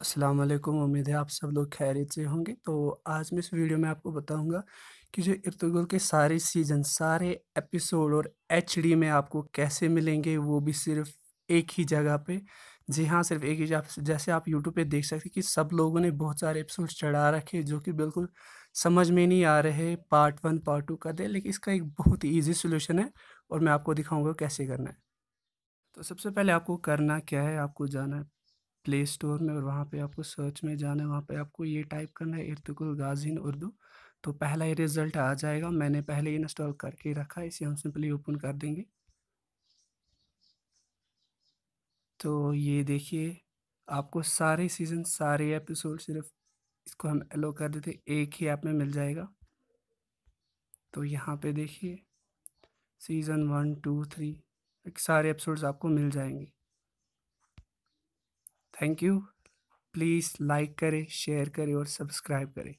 अस्सलाम वालेकुम उम्मीद है आप सब लोग खैरियत से होंगे तो आज मैं इस वीडियो में आपको बताऊंगा कि जो इर्तगुल के सारे सीज़न सारे एपिसोड और एच में आपको कैसे मिलेंगे वो भी सिर्फ एक ही जगह पे जी हाँ सिर्फ एक ही जगह जैसे आप यूट्यूब पे देख सकते कि सब लोगों ने बहुत सारे एपिसोड चढ़ा रखे जो कि बिल्कुल समझ में नहीं आ रहे पार्ट वन पार्ट टू का दे लेकिन इसका एक बहुत ही ईजी सोल्यूशन है और मैं आपको दिखाऊँगा कैसे करना है तो सबसे पहले आपको करना क्या है आपको जाना है प्ले स्टोर में और वहाँ पे आपको सर्च में जाना है वहाँ पे आपको ये टाइप करना है इर्तगुल गाजिन उर्दू तो पहला ये रिज़ल्ट आ जाएगा मैंने पहले इंस्टॉल करके रखा है इसे हम सिंपली ओपन कर देंगे तो ये देखिए आपको सारे सीज़न सारे एपिसोड सिर्फ इसको हम एलो कर देते एक ही ऐप में मिल जाएगा तो यहाँ पे देखिए सीज़न वन टू थ्री सारे एपिसोड्स आपको मिल जाएंगे थैंक यू प्लीज़ लाइक करें शेयर करें और सब्सक्राइब करें